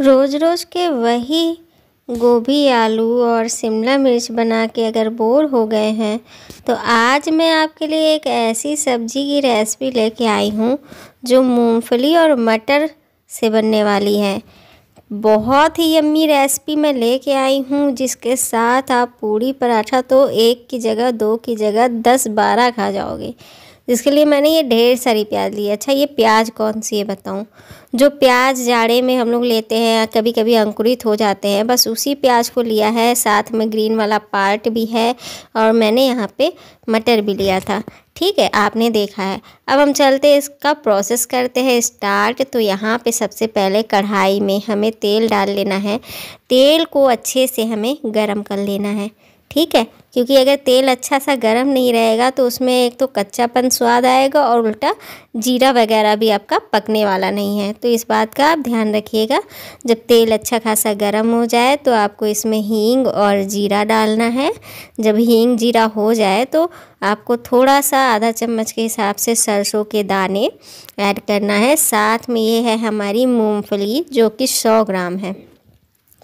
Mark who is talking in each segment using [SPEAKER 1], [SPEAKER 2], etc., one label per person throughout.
[SPEAKER 1] रोज़ रोज़ के वही गोभी आलू और शिमला मिर्च बना के अगर बोर हो गए हैं तो आज मैं आपके लिए एक ऐसी सब्ज़ी की रेसिपी लेके आई हूँ जो मूंगफली और मटर से बनने वाली है बहुत ही यम्मी रेसिपी मैं लेके आई हूँ जिसके साथ आप पूड़ी पराठा तो एक की जगह दो की जगह दस बारह खा जाओगे जिसके लिए मैंने ये ढेर सारी प्याज ली अच्छा ये प्याज कौन सी है बताऊँ जो प्याज जाड़े में हम लोग लेते हैं कभी कभी अंकुरित हो जाते हैं बस उसी प्याज को लिया है साथ में ग्रीन वाला पार्ट भी है और मैंने यहाँ पे मटर भी लिया था ठीक है आपने देखा है अब हम चलते हैं इसका प्रोसेस करते हैं स्टार्ट तो यहाँ पे सबसे पहले कढ़ाई में हमें तेल डाल लेना है तेल को अच्छे से हमें गर्म कर लेना है ठीक है क्योंकि अगर तेल अच्छा सा गर्म नहीं रहेगा तो उसमें एक तो कच्चापन स्वाद आएगा और उल्टा जीरा वगैरह भी आपका पकने वाला नहीं है तो इस बात का आप ध्यान रखिएगा जब तेल अच्छा खासा गर्म हो जाए तो आपको इसमें हींग और जीरा डालना है जब हींग जीरा हो जाए तो आपको थोड़ा सा आधा चम्मच के हिसाब से सरसों के दाने ऐड करना है साथ में ये है हमारी मूँगफली जो कि सौ ग्राम है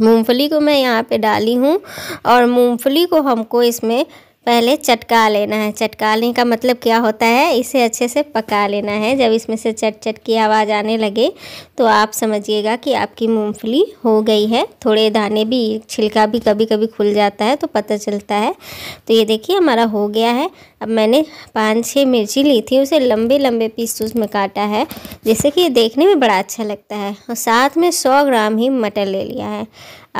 [SPEAKER 1] मूंगफली को मैं यहाँ पे डाली हूँ और मूंगफली को हमको इसमें पहले चटका लेना है चटकाने का मतलब क्या होता है इसे अच्छे से पका लेना है जब इसमें से चट चट की आवाज़ आने लगे तो आप समझिएगा कि आपकी मूंगफली हो गई है थोड़े दाने भी छिलका भी कभी कभी खुल जाता है तो पता चलता है तो ये देखिए हमारा हो गया है अब मैंने पाँच छः मिर्ची ली थी उसे लंबे लंबे पीस उसमें काटा है जैसे कि ये देखने में बड़ा अच्छा लगता है और साथ में सौ ग्राम ही मटर ले लिया है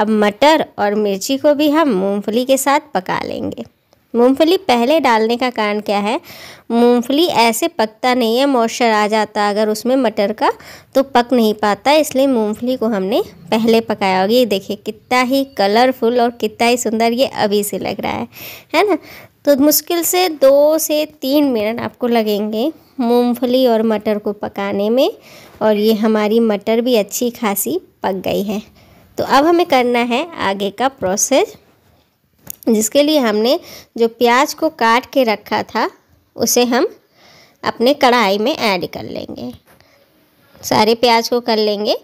[SPEAKER 1] अब मटर और मिर्ची को भी हम मूँगफली के साथ पका लेंगे मूंगफली पहले डालने का कारण क्या है मूंगफली ऐसे पकता नहीं है मॉइस्चर आ जाता अगर उसमें मटर का तो पक नहीं पाता इसलिए मूंगफली को हमने पहले पकाया होगा ये देखिए कितना ही कलरफुल और कितना ही सुंदर ये अभी से लग रहा है है ना तो मुश्किल से दो से तीन मिनट आपको लगेंगे मूंगफली और मटर को पकाने में और ये हमारी मटर भी अच्छी खासी पक गई है तो अब हमें करना है आगे का प्रोसेस जिसके लिए हमने जो प्याज को काट के रखा था उसे हम अपने कढ़ाई में ऐड कर लेंगे सारे प्याज को कर लेंगे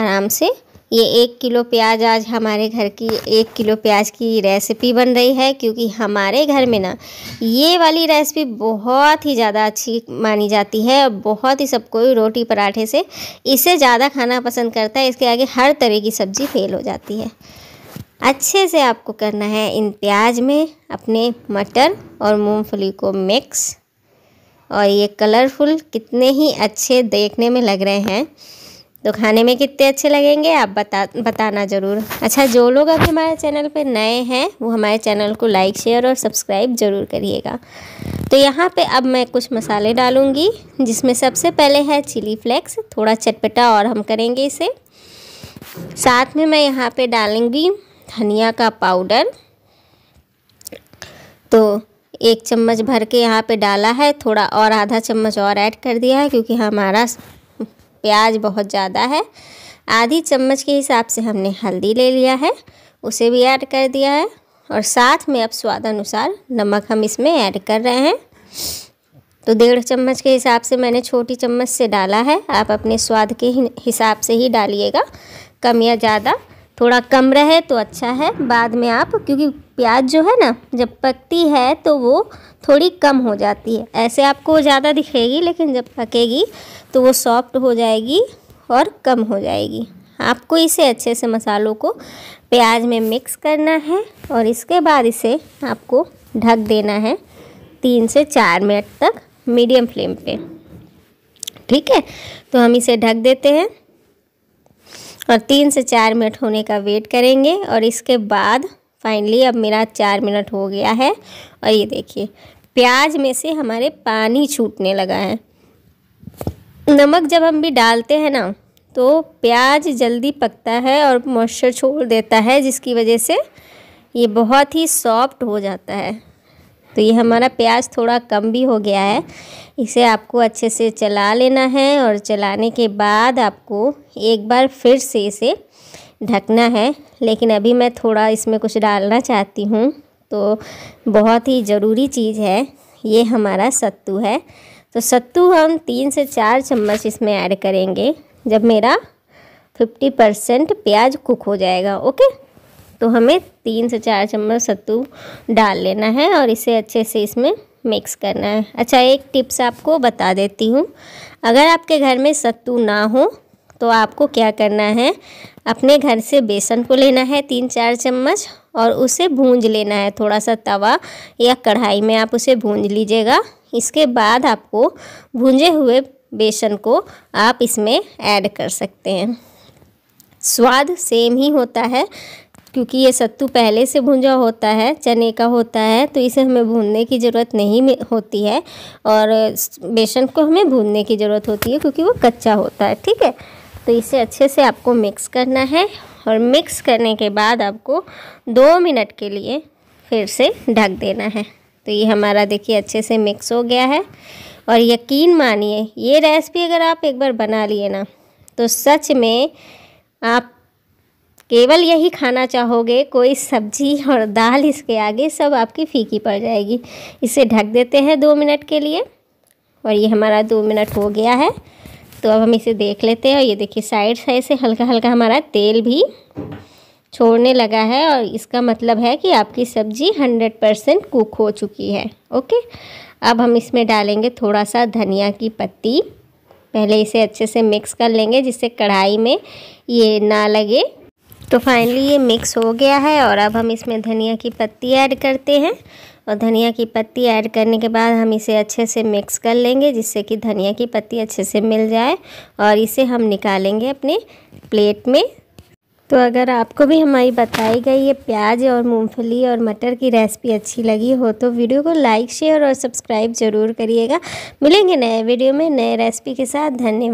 [SPEAKER 1] आराम से ये एक किलो प्याज आज हमारे घर की एक किलो प्याज की रेसिपी बन रही है क्योंकि हमारे घर में ना ये वाली रेसिपी बहुत ही ज़्यादा अच्छी मानी जाती है और बहुत ही सबको रोटी पराठे से इसे ज़्यादा खाना पसंद करता है इसके आगे हर तरह की सब्ज़ी फेल हो जाती है अच्छे से आपको करना है इन प्याज में अपने मटर और मूंगफली को मिक्स और ये कलरफुल कितने ही अच्छे देखने में लग रहे हैं तो खाने में कितने अच्छे लगेंगे आप बता बताना ज़रूर अच्छा जो लोग अभी हमारे चैनल पर नए हैं वो हमारे चैनल को लाइक शेयर और सब्सक्राइब ज़रूर करिएगा तो यहाँ पे अब मैं कुछ मसाले डालूँगी जिसमें सबसे पहले है चिली फ्लेक्स थोड़ा चटपटा और हम करेंगे इसे साथ में मैं यहाँ पे डालूँगी धनिया का पाउडर तो एक चम्मच भर के यहाँ पे डाला है थोड़ा और आधा चम्मच और ऐड कर दिया है क्योंकि हमारा प्याज बहुत ज़्यादा है आधी चम्मच के हिसाब से हमने हल्दी ले लिया है उसे भी ऐड कर दिया है और साथ में अब स्वाद अनुसार नमक हम इसमें ऐड कर रहे हैं तो डेढ़ चम्मच के हिसाब से मैंने छोटी चम्मच से डाला है आप अपने स्वाद के हिसाब से ही डालिएगा कम या ज़्यादा थोड़ा कम रहे तो अच्छा है बाद में आप क्योंकि प्याज जो है ना जब पकती है तो वो थोड़ी कम हो जाती है ऐसे आपको ज़्यादा दिखेगी लेकिन जब पकेगी तो वो सॉफ्ट हो जाएगी और कम हो जाएगी आपको इसे अच्छे से मसालों को प्याज में मिक्स करना है और इसके बाद इसे आपको ढक देना है तीन से चार मिनट तक मीडियम फ्लेम पे ठीक है तो हम इसे ढक देते हैं और तीन से चार मिनट होने का वेट करेंगे और इसके बाद फाइनली अब मेरा चार मिनट हो गया है और ये देखिए प्याज में से हमारे पानी छूटने लगा है नमक जब हम भी डालते हैं ना तो प्याज जल्दी पकता है और मॉइस्चर छोड़ देता है जिसकी वजह से ये बहुत ही सॉफ्ट हो जाता है तो ये हमारा प्याज थोड़ा कम भी हो गया है इसे आपको अच्छे से चला लेना है और चलाने के बाद आपको एक बार फिर से इसे ढकना है लेकिन अभी मैं थोड़ा इसमें कुछ डालना चाहती हूँ तो बहुत ही ज़रूरी चीज़ है ये हमारा सत्तू है तो सत्तू हम तीन से चार चम्मच इसमें ऐड करेंगे जब मेरा फिफ्टी परसेंट प्याज कुक हो जाएगा ओके तो हमें तीन से चार चम्मच सत्तू डाल लेना है और इसे अच्छे से इसमें मिक्स करना है अच्छा एक टिप्स आपको बता देती हूँ अगर आपके घर में सत्तू ना हो तो आपको क्या करना है अपने घर से बेसन को लेना है तीन चार चम्मच और उसे भूंज लेना है थोड़ा सा तवा या कढ़ाई में आप उसे भूंज लीजिएगा इसके बाद आपको भूंजे हुए बेसन को आप इसमें ऐड कर सकते हैं स्वाद सेम ही होता है क्योंकि ये सत्तू पहले से भुंजा होता है चने का होता है तो इसे हमें भूनने की ज़रूरत नहीं होती है और बेसन को हमें भूनने की ज़रूरत होती है क्योंकि वो कच्चा होता है ठीक है तो इसे अच्छे से आपको मिक्स करना है और मिक्स करने के बाद आपको दो मिनट के लिए फिर से ढक देना है तो ये हमारा देखिए अच्छे से मिक्स हो गया है और यकीन मानिए ये रेसिपी अगर आप एक बार बना लिए ना तो सच में आप केवल यही खाना चाहोगे कोई सब्जी और दाल इसके आगे सब आपकी फीकी पड़ जाएगी इसे ढक देते हैं दो मिनट के लिए और ये हमारा दो मिनट हो गया है तो अब हम इसे देख लेते हैं और ये देखिए साइड साइड से हल्का हल्का हमारा तेल भी छोड़ने लगा है और इसका मतलब है कि आपकी सब्ज़ी हंड्रेड परसेंट कुक हो चुकी है ओके अब हम इसमें डालेंगे थोड़ा सा धनिया की पत्ती पहले इसे अच्छे से मिक्स कर लेंगे जिससे कढ़ाई में ये ना लगे तो फाइनली ये मिक्स हो गया है और अब हम इसमें धनिया की पत्ती ऐड करते हैं और धनिया की पत्ती ऐड करने के बाद हम इसे अच्छे से मिक्स कर लेंगे जिससे कि धनिया की पत्ती अच्छे से मिल जाए और इसे हम निकालेंगे अपने प्लेट में तो अगर आपको भी हमारी बताई गई ये प्याज और मूंगफली और मटर की रेसिपी अच्छी लगी हो तो वीडियो को लाइक शेयर और सब्सक्राइब ज़रूर करिएगा मिलेंगे नए वीडियो में नए रेसिपी के साथ धन्यवाद